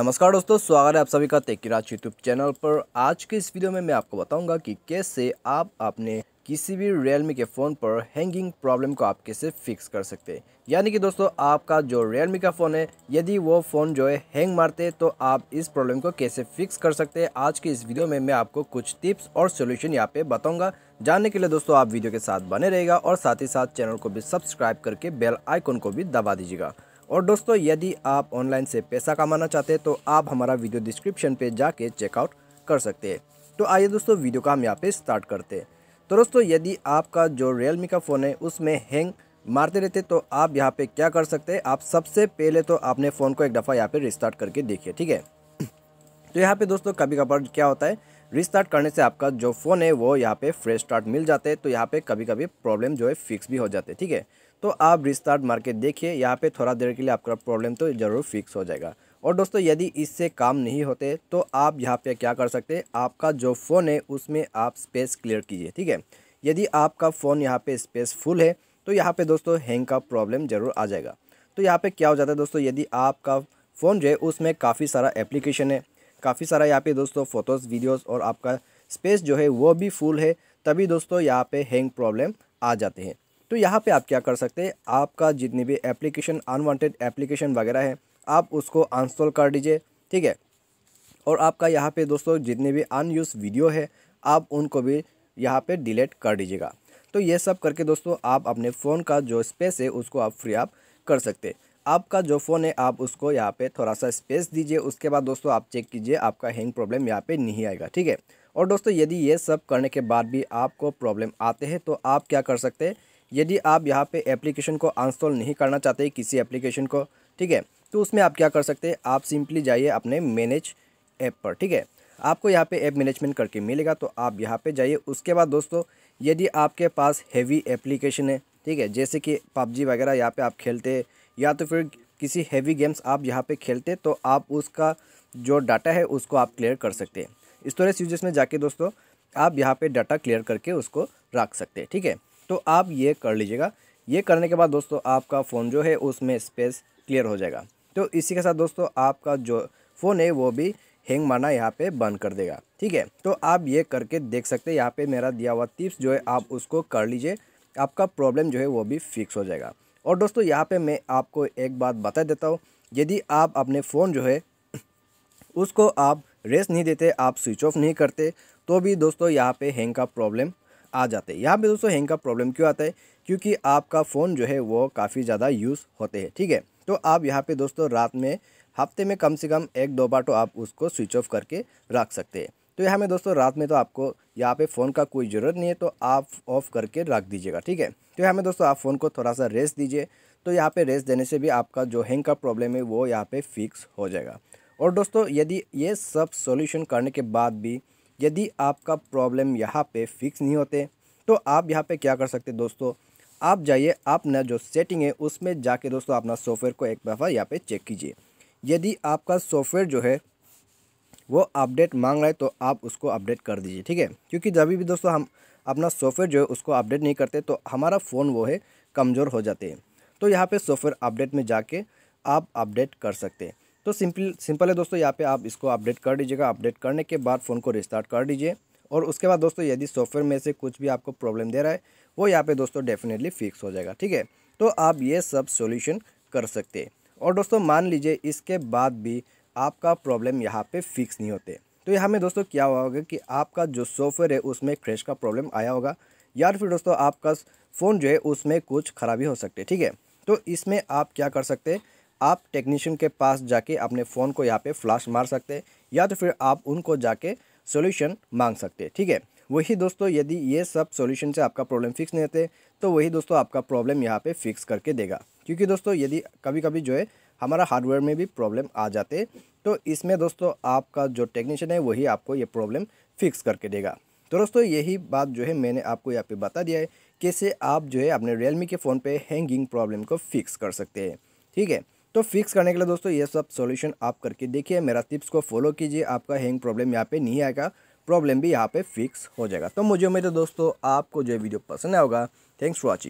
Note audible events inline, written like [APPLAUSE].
नमस्कार दोस्तों स्वागत है आप सभी का तेकी राज यूट्यूब चैनल पर आज के इस वीडियो में मैं आपको बताऊंगा कि कैसे आप अपने किसी भी रियलमी के फ़ोन पर हैंगिंग प्रॉब्लम को आप कैसे फिक्स कर सकते हैं यानी कि दोस्तों आपका जो रियलमी का फ़ोन है यदि वो फ़ोन जो है हैंग मारते तो आप इस प्रॉब्लम को कैसे फिक्स कर सकते हैं आज के इस वीडियो में मैं आपको कुछ टिप्स और सोल्यूशन यहाँ पे बताऊँगा जानने के लिए दोस्तों आप वीडियो के साथ बने रहेगा और साथ ही साथ चैनल को भी सब्सक्राइब करके बेल आइकन को भी दबा दीजिएगा और दोस्तों यदि आप ऑनलाइन से पैसा कमाना चाहते हैं तो आप हमारा वीडियो डिस्क्रिप्शन पे जाके चेकआउट कर सकते हैं तो आइए दोस्तों वीडियो का हम यहाँ पे स्टार्ट करते हैं तो दोस्तों यदि आपका जो रियलमी का फ़ोन है उसमें हैंग मारते रहते तो आप यहाँ पे क्या कर सकते हैं आप सबसे पहले तो आपने फ़ोन को एक दफ़ा यहाँ पर रिस्टार्ट करके देखिए ठीक है [CLEARS THROAT] तो यहाँ पर दोस्तों कभी कभार क्या होता है रिस्टार्ट करने से आपका जो फ़ोन है वो यहाँ पर फ्रेश स्टार्ट मिल जाते हैं तो यहाँ पर कभी कभी प्रॉब्लम जो है फिक्स भी हो जाते हैं ठीक है तो आप रिस्टार्ट मार के देखिए यहाँ पे थोड़ा देर के लिए आपका प्रॉब्लम तो ज़रूर फिक्स हो जाएगा और दोस्तों यदि इससे काम नहीं होते तो आप यहाँ पे क्या कर सकते हैं आपका जो फ़ोन है उसमें आप स्पेस क्लियर कीजिए ठीक है यदि आपका फ़ोन यहाँ पे स्पेस फुल है तो यहाँ पे दोस्तों हैंग का प्रॉब्लम ज़रूर आ जाएगा तो यहाँ पर क्या हो जाता है दोस्तों यदि आपका फ़ोन जो है उसमें काफ़ी सारा एप्लीकेशन है काफ़ी सारा यहाँ पे दोस्तों फ़ोटोज़ वीडियोज़ और आपका स्पेस जो है वो भी फुल है तभी दोस्तों यहाँ पे हैंग प्रॉब्लम आ जाते हैं तो यहाँ पे आप क्या कर सकते हैं आपका जितनी भी एप्लीकेशन अनवांटेड एप्लीकेशन वगैरह है आप उसको अनस्टॉल कर दीजिए ठीक है और आपका यहाँ पे दोस्तों जितने भी अनयूज वीडियो है आप उनको भी यहाँ पे डिलीट कर दीजिएगा तो ये सब करके दोस्तों आप अपने फ़ोन का जो स्पेस है उसको आप फ्री आप कर सकते आपका जो फ़ोन है आप उसको यहाँ पर थोड़ा सा स्पेस दीजिए उसके बाद दोस्तों आप चेक कीजिए आपका हैंग प्रॉब्लम यहाँ पर नहीं आएगा ठीक है और दोस्तों यदि ये सब करने के बाद भी आपको प्रॉब्लम आते हैं तो आप क्या कर सकते हैं यदि आप यहाँ पे एप्लीकेशन को इंस्टॉल नहीं करना चाहते किसी एप्लीकेशन को ठीक है तो उसमें आप क्या कर सकते हैं आप सिंपली जाइए अपने मैनेज ऐप पर ठीक है आपको यहाँ पे ऐप मैनेजमेंट करके मिलेगा तो आप यहाँ पे जाइए उसके बाद दोस्तों यदि आपके पास हैवी एप्लीकेशन है ठीक है जैसे कि पबजी वगैरह यहाँ पर आप खेलते हैं या तो फिर किसी हैवी गेम्स आप यहाँ पर खेलते तो आप उसका जो डाटा है उसको आप क्लियर कर सकते हैं स्टोरेज यूजेस में जाके दोस्तों आप यहाँ पर डाटा क्लियर करके उसको रख सकते हैं ठीक है तो आप ये कर लीजिएगा ये करने के बाद दोस्तों आपका फ़ोन जो है उसमें स्पेस क्लियर हो जाएगा तो इसी के साथ दोस्तों आपका जो फ़ोन है वो भी हैंग मारना यहाँ पे बंद कर देगा ठीक है तो आप ये करके देख सकते हैं यहाँ पे मेरा दिया हुआ टिप्स जो है आप उसको कर लीजिए आपका प्रॉब्लम जो है वो भी फिक्स हो जाएगा और दोस्तों यहाँ पे मैं आपको एक बात बता देता हूँ यदि आप अपने फ़ोन जो है उसको आप रेस नहीं देते आप स्विच ऑफ नहीं करते तो भी दोस्तों यहाँ पर हैंग का प्रॉब्लम आ जाते हैं यहाँ पे दोस्तों हैंग का प्रॉब्लम क्यों आता है क्योंकि आपका फ़ोन जो है वो काफ़ी ज़्यादा यूज़ होते हैं ठीक है तो आप यहाँ पे दोस्तों रात में हफ्ते में कम से कम एक दो बार तो आप उसको स्विच ऑफ करके रख सकते हैं तो यहाँ में दोस्तों रात में तो आपको यहाँ पे फ़ोन का कोई ज़रूरत नहीं है तो आप ऑफ़ करके रख दीजिएगा ठीक है तो यहाँ में दोस्तों आप फ़ोन को थोड़ा सा रेस्ट दीजिए तो यहाँ पे रेस्ट देने से भी आपका जो हैंग का प्रॉब्लम है वो यहाँ पे फिक्स हो जाएगा और दोस्तों यदि ये सब सॉल्यूशन करने के बाद भी यदि आपका प्रॉब्लम यहाँ पे फिक्स नहीं होते तो आप यहाँ पे क्या कर सकते दोस्तों आप जाइए अपना जो सेटिंग है उसमें जाके दोस्तों अपना सॉफ्टवेयर को एक दफ़ा यहाँ पे चेक कीजिए यदि आपका सॉफ्टवेयर जो है वो अपडेट मांग रहा है तो आप उसको अपडेट कर दीजिए ठीक है क्योंकि जब भी दोस्तों हम अपना सॉफ्टवेयर जो है उसको अपडेट नहीं करते तो हमारा फ़ोन वो है कमज़ोर हो जाते हैं तो यहाँ पर सॉफ्टवेयर अपडेट में जाके आप अपडेट कर सकते हैं तो सिंपल सिंपल है दोस्तों यहाँ पे आप इसको अपडेट कर दीजिएगा अपडेट करने के बाद फ़ोन को रिस्टार्ट कर दीजिए और उसके बाद दोस्तों यदि सॉफ्टवेयर में से कुछ भी आपको प्रॉब्लम दे रहा है वो यहाँ पे दोस्तों डेफिनेटली फिक्स हो जाएगा ठीक है तो आप ये सब सॉल्यूशन कर सकते हैं और दोस्तों मान लीजिए इसके बाद भी आपका प्रॉब्लम यहाँ पर फिक्स नहीं होते तो यहाँ में दोस्तों क्या हुआ होगा कि आपका जो सॉफ्टवेयर है उसमें क्रैश का प्रॉब्लम आया होगा या फिर दोस्तों आपका फ़ोन जो है उसमें कुछ खराबी हो सकती है ठीक है तो इसमें आप क्या कर सकते हैं आप टेक्नीशियन के पास जाके अपने फ़ोन को यहाँ पे फ्लैश मार सकते हैं या तो फिर आप उनको जाके सॉल्यूशन मांग सकते हैं ठीक है वही दोस्तों यदि ये सब सॉल्यूशन से आपका प्रॉब्लम फिक्स नहीं होते तो वही दोस्तों आपका प्रॉब्लम यहाँ पे फिक्स करके देगा क्योंकि दोस्तों यदि कभी कभी जो है हमारा हार्डवेयर में भी प्रॉब्लम आ जाते तो इसमें दोस्तों आपका जो टेक्नीशियन है वही आपको ये प्रॉब्लम फिक्स करके देगा तो दोस्तों यही बात जो है मैंने आपको यहाँ पर बता दिया है कैसे आप जो है अपने रियलमी के फ़ोन पर हैंगिंग प्रॉब्लम को फिक्स कर सकते हैं ठीक है तो फिक्स करने के लिए दोस्तों ये सब सॉल्यूशन आप करके देखिए मेरा टिप्स को फॉलो कीजिए आपका हैंग प्रॉब्लम यहाँ पे नहीं आएगा प्रॉब्लम भी यहाँ पे फिक्स हो जाएगा तो मुझे उम्मीद है दोस्तों आपको जो वीडियो पसंद आएगा थैंक्स फॉर वॉचिंग